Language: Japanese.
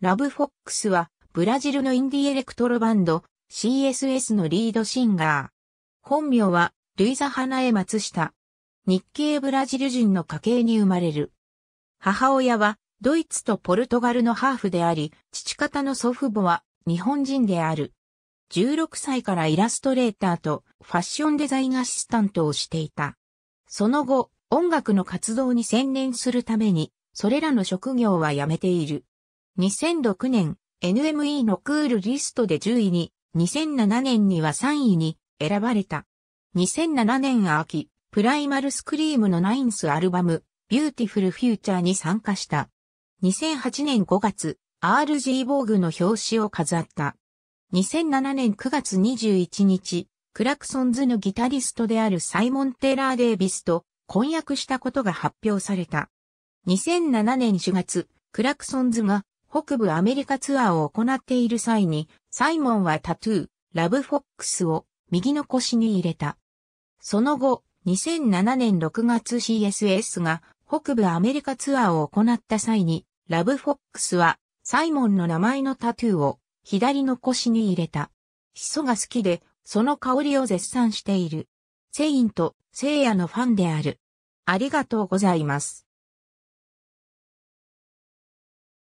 ラブフォックスは、ブラジルのインディエレクトロバンド、CSS のリードシンガー。本名は、ルイザ・ハナエ・松下。日系ブラジル人の家系に生まれる。母親は、ドイツとポルトガルのハーフであり、父方の祖父母は、日本人である。16歳からイラストレーターとファッションデザインアシスタントをしていた。その後、音楽の活動に専念するために、それらの職業は辞めている。2006年、NME のクールリストで10位に、2007年には3位に選ばれた。2007年秋、プライマルスクリームのナインスアルバム、ビューティフルフューチャーに参加した。2008年5月、RG 防具の表紙を飾った。2007年9月21日、クラクソンズのギタリストであるサイモン・テラー・デイビスと婚約したことが発表された。2007年4月、クラクソンズが北部アメリカツアーを行っている際に、サイモンはタトゥー、ラブフォックスを右の腰に入れた。その後、2007年6月 CSS が北部アメリカツアーを行った際に、ラブフォックスはサイモンの名前のタトゥーを左の腰に入れた。ヒソが好きで、その香りを絶賛している。セインとセイヤのファンである。ありがとうございます。